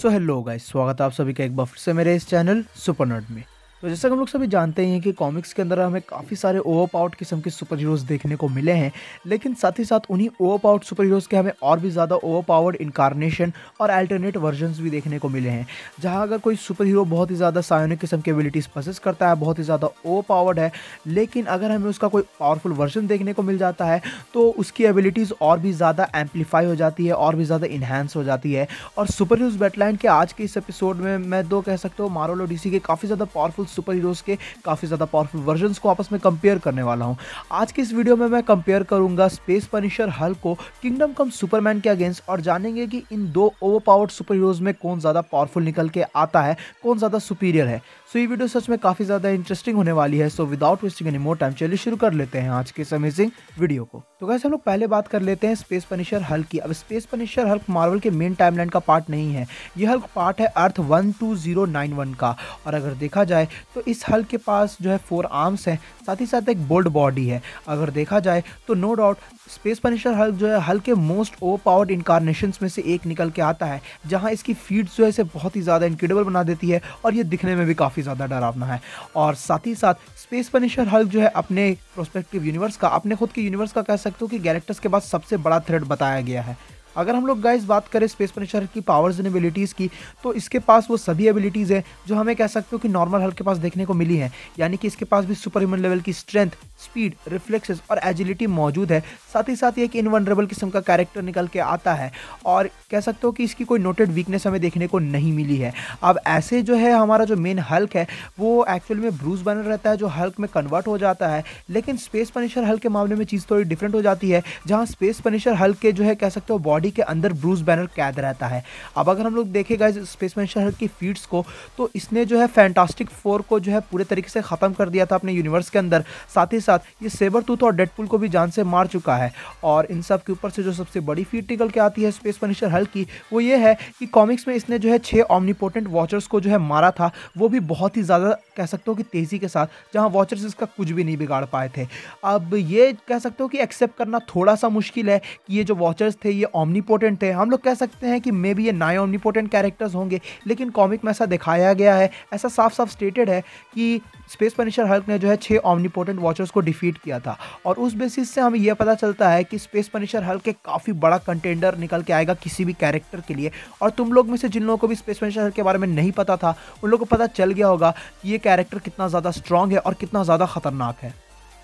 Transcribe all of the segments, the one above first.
so hello guys स्वागत है आप सभी का एक बार फिर से मेरे इस चैनल सुपर में तो जैसा कि हम लोग सभी जानते हैं कि कॉमिक्स के अंदर हमें काफ़ी सारे ओवर आउट किस्म के सुपर हीरोज़ देखने को मिले हैं लेकिन साथ ही साथ उन्हीं ओवर आउट सुपर हीरोज़ के हमें और भी ज़्यादा ओवर पावर्ड इनकारनेशन और अल्टरनेट वर्जनस भी देखने को मिले हैं जहाँ अगर कोई सुपर हीरो बहुत ही ज़्यादा सायोनिक किस्म के एबिलिटीज़ पसेस करता है बहुत ही ज़्यादा ओवर पावर्ड है लेकिन अगर हमें उसका कोई पावरफुल वर्जन देखने को मिल जाता है तो उसकी एबिलिटीज़ और भी ज़्यादा एम्पलीफाई हो जाती है और भी ज़्यादा इन्हेंस हो जाती है और सुपर हीरोज़ बैटलाइन के आज के इस एपिसोड में मैं दो कह सकता हूँ मारोलो डी के काफ़ी ज़्यादा पावरफुल सुपर हीरोज़ के काफ़ी ज़्यादा पावरफुल वर्जन को आपस में कंपेयर करने वाला हूँ आज की इस वीडियो में मैं कंपेयर करूँगा स्पेस पनिशर हल को किंगडम कम सुपरमैन के अगेंस्ट और जानेंगे कि इन दो ओवर पावर्ड सुपर हीरोज़ में कौन ज़्यादा पावरफुल निकल के आता है कौन ज़्यादा सुपीरियर है सो ये वीडियो सच में काफ़ी ज़्यादा इंटरेस्टिंग होने वाली है so without wasting any more time चलिए शुरू कर लेते हैं आज के इस अमेजिंग वीडियो को तो कैसे हम लोग पहले बात कर लेते हैं स्पेस पनिशर हल्क की अब स्पेस पनिशर हल्क मार्वल के मेन टाइमलाइन का पार्ट नहीं है यह हल्क पार्ट है Earth one two zero nine one का और अगर देखा जाए तो इस हल के पास जो है फोर आर्म्स हैं साथ ही साथ एक बोल्ड बॉडी है अगर देखा जाए तो no doubt Space Punisher Hulk जो है हल के मोस्ट ओ पावर्ड इनकारनेशन में से एक निकल के आता है जहाँ इसकी फीड्स जो है इसे बहुत ही ज़्यादा इनक्रेडिबल बना देती है और ये दिखने में भी काफ़ी ज़्यादा डरावना है और साथ ही साथ स्पेस पनिशर हल्क जो है अपने प्रोस्पेक्टिव यूनिवर्स का अपने खुद के यूनिवर्स का कह सकते हो कि गैलेक्टस के बाद सबसे बड़ा थ्रेड बताया गया है अगर हम लोग गाइस बात करें स्पेस पनिशर की पावर्स एंड एबिलिटीज़ की तो इसके पास वो सभी एबिलिटीज़ है जो हमें कह सकते हो कि नॉर्मल हल्क के पास देखने को मिली है यानी कि इसके पास भी सुपर ह्यूमन लेवल की स्ट्रेंथ स्पीड रिफ्लेक्सेस और एजिलिटी मौजूद है साथ ही साथ ये एक इनवनरेबल किस्म का कैरेक्टर निकल के आता है और कह सकते हो कि इसकी कोई नोटेड वीकनेस हमें देखने को नहीं मिली है अब ऐसे जो है हमारा जो मेन हल्क है वो एक्चुअल में ब्रूस बनर रहता है जो हल्क में कन्वर्ट हो जाता है लेकिन स्पेस पनिशर हल्क के मामले में चीज़ थोड़ी डिफरेंट हो जाती है जहाँ स्पेस पनिशर हल्क के जो है कह सकते हो बॉडी बॉडी के अंदर ब्रूस बैनर कैद रहता है अब अगर हम लोग देखेगा इस स्पेसमैन शहर की फीट्स को तो इसने जो है फैंटास्टिक फोर को जो है पूरे तरीके से ख़त्म कर दिया था अपने यूनिवर्स के अंदर साथ ही साथ ये सेबर टूथ और डेडपुल को भी जान से मार चुका है और इन सब के ऊपर से जो सबसे बड़ी फीट निकल के आती है स्पेस पनिशर हल की वो ये है कि कॉमिक्स में इसने जो है छः ऑमनीपोटेंट वॉचर्स को जो है मारा था वो भी बहुत ही ज़्यादा कह सकते हो कि तेज़ी के साथ जहाँ वॉचर्स इसका कुछ भी नहीं बिगाड़ पाए थे अब ये कह सकते हो कि एक्सेप्ट करना थोड़ा सा मुश्किल है कि ये जो वॉचर्स थे ये ऑमनी ऑमनीपोटेंट है हम लोग कह सकते हैं कि मे बी ये नाइन ऑमनीपोटेंट कैरेक्टर्स होंगे लेकिन कॉमिक में ऐसा दिखाया गया है ऐसा साफ साफ स्टेटेड है कि स्पेस पनिशर हल्क ने जो है छः ऑमनीपोटेंट वॉचर्स को डिफीट किया था और उस बेसिस से हमें यह पता चलता है कि स्पेस पनिशर हल्क एक काफ़ी बड़ा कंटेंडर निकल के आएगा किसी भी कैरेक्टर के लिए और तुम लोग में से जिन लोगों को भी स्पेस पनिशर हल्क के बारे में नहीं पता था उन लोगों को पता चल गया होगा कि ये कैरेक्टर कितना ज़्यादा स्ट्रांग है और कितना ज़्यादा ख़तरनाक है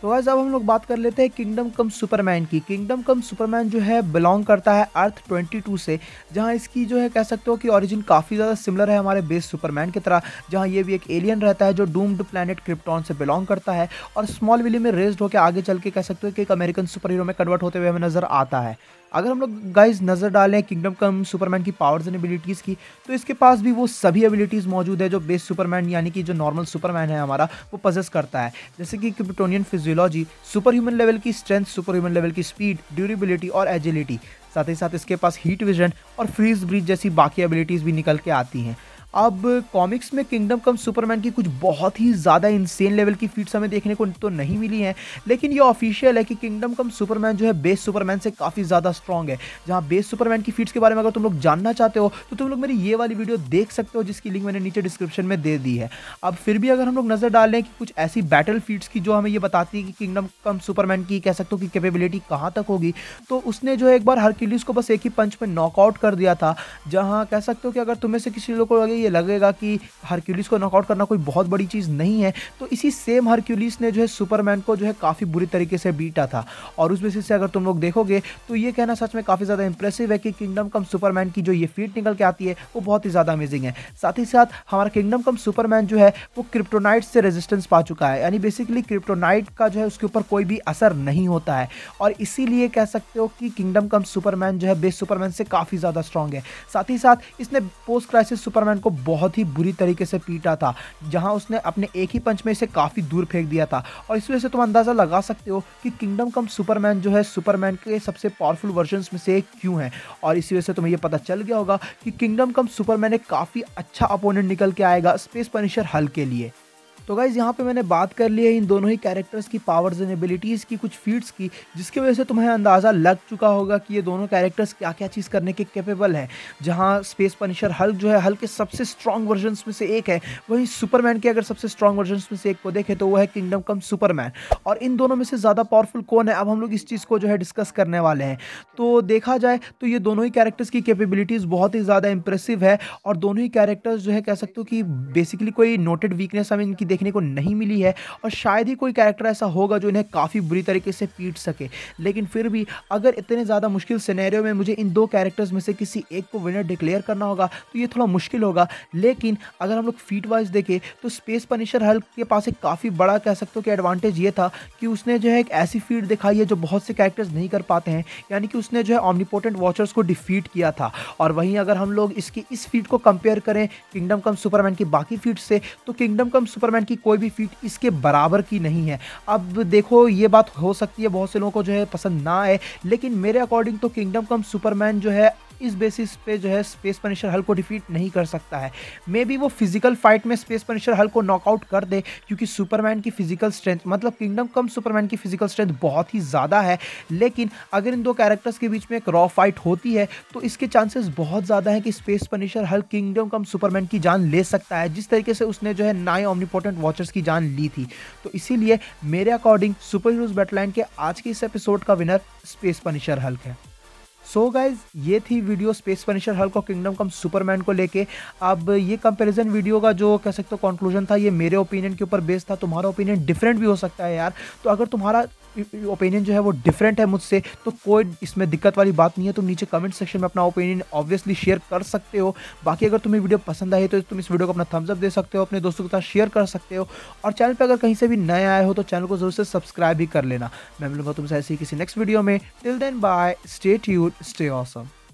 तो आज अब हम लोग बात कर लेते हैं किंगडम कम सुपरमैन की किंगडम कम सुपरमैन जो है बिलोंग करता है अर्थ 22 से जहां इसकी जो है कह सकते हो कि ओरिजिन काफ़ी ज़्यादा सिमिलर है हमारे बेस सुपरमैन की तरह जहां ये भी एक एलियन रहता है जो डूम्ड प्लानट क्रिप्टॉन से बिलोंग करता है और स्मॉल विली में रेस्ड होकर आगे चल के कह सकते हो कि एक अमेरिकन सुपर हीरो में कन्वर्ट होते हुए हमें नज़र आता है अगर हम लोग गाइज नज़र डालें किंगडम कम सुपरमैन की पावर्स एंड एबिलिटीज़ की तो इसके पास भी वो सभी एबिलिटीज़ मौजूद है जो बेस सुपरमैन यानी कि जो नॉर्मल सुपरमैन है हमारा वो पजेस करता है जैसे कि Kryptonian physiology super human level की स्ट्रेंथ सुपर ह्यूमन लेवल की स्पीड ड्यूरेबिलिटी और एजिलिटी साथ ही साथ इसके पास हीट विजन और फ्रीज ब्रीज जैसी बाकी एबिलिटीज़ भी निकल के आती हैं अब कॉमिक्स में किंगडम कम सुपरमैन की कुछ बहुत ही ज़्यादा इंसेन लेवल की फीट्स हमें देखने को तो नहीं मिली हैं लेकिन ये ऑफिशियल है कि किंगडम कम सुपरमैन जो है बेस सुपरमैन से काफ़ी ज़्यादा स्ट्रॉन्ग है जहाँ बेस सुपरमैन की फीट्स के बारे में अगर तुम लोग जानना चाहते हो तो तुम लोग मेरी ये वाली वीडियो देख सकते हो जिसकी लिंक मैंने नीचे डिस्क्रिप्शन में दे दी है अब फिर भी अगर हम लोग नज़र डालें कि कुछ ऐसी बैटल फीट्स की जो हमें ये बताती है कि किंगडम कम सुपरमैन की कह सकते हो कि कैपेबिलिटी कहाँ तक होगी तो उसने जो है एक बार हर को बस एक ही पंच में नॉकआउट कर दिया था जहाँ कह सकते हो कि अगर तुम्हें से किसी लोग को लगे ये लगेगा कि हरक्यूलिस को नॉकआउट करना कोई बहुत बड़ी चीज़ नहीं है तो इसी सेम हरक्यूलिस ने जो है सुपरमैन को जो है काफ़ी बुरी तरीके से बीटा था और उस बेसिस से अगर तुम लोग देखोगे तो ये कहना सच में काफ़ी ज़्यादा इंप्रेसिव है कि किंगडम कम सुपरमैन की जो ये फीट निकल के आती है वो बहुत ही ज़्यादा अमेजिंग है साथ ही साथ हमारा किंगडम कम सुपरमैन जो है वो क्रिप्टोनाइट से रेजिस्टेंस पा चुका है यानी बेसिकली क्रिप्टोनाइट का जो है उसके ऊपर कोई भी असर नहीं होता है और इसीलिए कह सकते हो कि किंगडम कम सुपरमैन जो है बेस सुपरमैन से काफ़ी ज़्यादा स्ट्रॉन्ग है साथ ही साथ इसने पोस्ट क्राइसिस सुपरमैन को बहुत ही बुरी तरीके से पीटा था जहां उसने अपने एक ही पंच में इसे काफ़ी दूर फेंक दिया था और इस वजह से तुम अंदाज़ा लगा सकते हो कि किंगडम कम सुपरमैन जो है सुपरमैन के सबसे पावरफुल वर्जन में से एक क्यों है और इसी वजह से तुम्हें यह पता चल गया होगा कि किंगडम कम सुपरमैन एक काफ़ी अच्छा अपोनेंट निकल के आएगा स्पेस पनिशर हल के लिए तो गाइज़ यहाँ पे मैंने बात कर ली है इन दोनों ही कैरेक्टर्स की पावर्स एंड एबिलिटीज़ की कुछ फीट्स की जिसकी वजह से तुम्हें अंदाज़ा लग चुका होगा कि ये दोनों कैरेक्टर्स क्या क्या चीज़ करने के कैपेबल हैं जहाँ स्पेस पनिशर हल्क जो है हल्क के सबसे स्ट्रॉन्ग वर्जन में से एक है वहीं सुपरमैन के अगर सबसे स्ट्रॉन्ग वर्जन में से एक को देखें तो वो है किंगडम कम सुपरमैन और इन दोनों में से ज़्यादा पावरफुल कौन है अब हम लोग इस चीज़ को जो है डिस्कस करने वाले हैं तो देखा जाए तो ये दोनों ही कैरेक्टर्स की कैपेबिलिटीज़ बहुत ही ज़्यादा इंप्रेसिव है और दोनों ही कैरेक्टर्स जो है कह सकते हो कि बेसिकली कोई नोटेड वीकनेस हम इनकी देखने को नहीं मिली है और शायद ही कोई कैरेक्टर ऐसा होगा जो इन्हें काफ़ी बुरी तरीके से पीट सके लेकिन फिर भी अगर इतने ज़्यादा मुश्किल सिनेरियो में मुझे इन दो कैरेक्टर्स में से किसी एक को विनर डिक्लेयर करना होगा तो ये थोड़ा मुश्किल होगा लेकिन अगर हम लोग फीट वाइज देखें तो स्पेस पनिशर हल्क के पास एक काफ़ी बड़ा कह सकते हो कि एडवांटेज ये था कि उसने जो है एक ऐसी फीट दिखाई है जो बहुत से कैरेक्टर्स नहीं कर पाते हैं यानी कि उसने जो है ऑमनीपोर्टेंट वॉचर्स को डिफीट किया था और वहीं अगर हम लोग इसकी इस फीट को कंपेयर करें किंगडम कम सुपरमैन की बाकी फीट से तो किंगडम कम सुपरमैन की कोई भी फीट इसके बराबर की नहीं है अब देखो ये बात हो सकती है बहुत से लोगों को जो है पसंद ना आए लेकिन मेरे अकॉर्डिंग तो किंगडम कम सुपरमैन जो है इस बेसिस पे जो है स्पेस पनिशर हल को डिफीट नहीं कर सकता है मे बी वो फिजिकल फाइट में स्पेस पनिशर हल को नॉकआउट कर दे क्योंकि सुपरमैन की फिजिकल स्ट्रेंथ मतलब किंगडम कम सुपरमैन की फिजिकल स्ट्रेंथ बहुत ही ज़्यादा है लेकिन अगर इन दो कैरेक्टर्स के बीच में एक रॉ फाइट होती है तो इसके चांसेस बहुत ज़्यादा है कि Space Punisher Hulk Kingdom Come Superman की जान ले सकता है जिस तरीके से उसने जो है नाए ऑमनीपोर्टेंट वॉचर्स की जान ली थी तो इसीलिए मेरे अकॉर्डिंग सुपर हीरोज बैटलाइन के आज के इस एपिसोड का विनर स्पेस पनिशर हल्क है सो so गाइज ये थी वीडियो स्पेस पनिशर हल्क और किंगडम कम सुपरमैन को लेके अब ये कंपैरिजन वीडियो का जो कह सकते हो कंक्लूजन था ये मेरे ओपिनियन के ऊपर बेस्ड था तुम्हारा ओपिनियन डिफरेंट भी हो सकता है यार तो अगर तुम्हारा ओपिनियन जो है वो डिफरेंट है मुझसे तो कोई इसमें दिक्कत वाली बात नहीं है तुम नीचे कमेंट सेक्शन में अपना ओपिनियन ऑब्वियसली शेयर कर सकते हो बाकी अगर तुम्हें वीडियो पसंद आई तो तुम इस वीडियो को अपना थम्सअप दे सकते हो अपने दोस्तों के साथ शेयर कर सकते हो और चैनल पर अगर कहीं से भी नए आए हो तो चैनल को जरूर से सब्सक्राइब भी कर लेना मैं मिलूंगा तुमसे ऐसे ही किसी नेक्स्ट वीडियो में टिल देन बाय स्टे ट्यूड स्टे ऑसम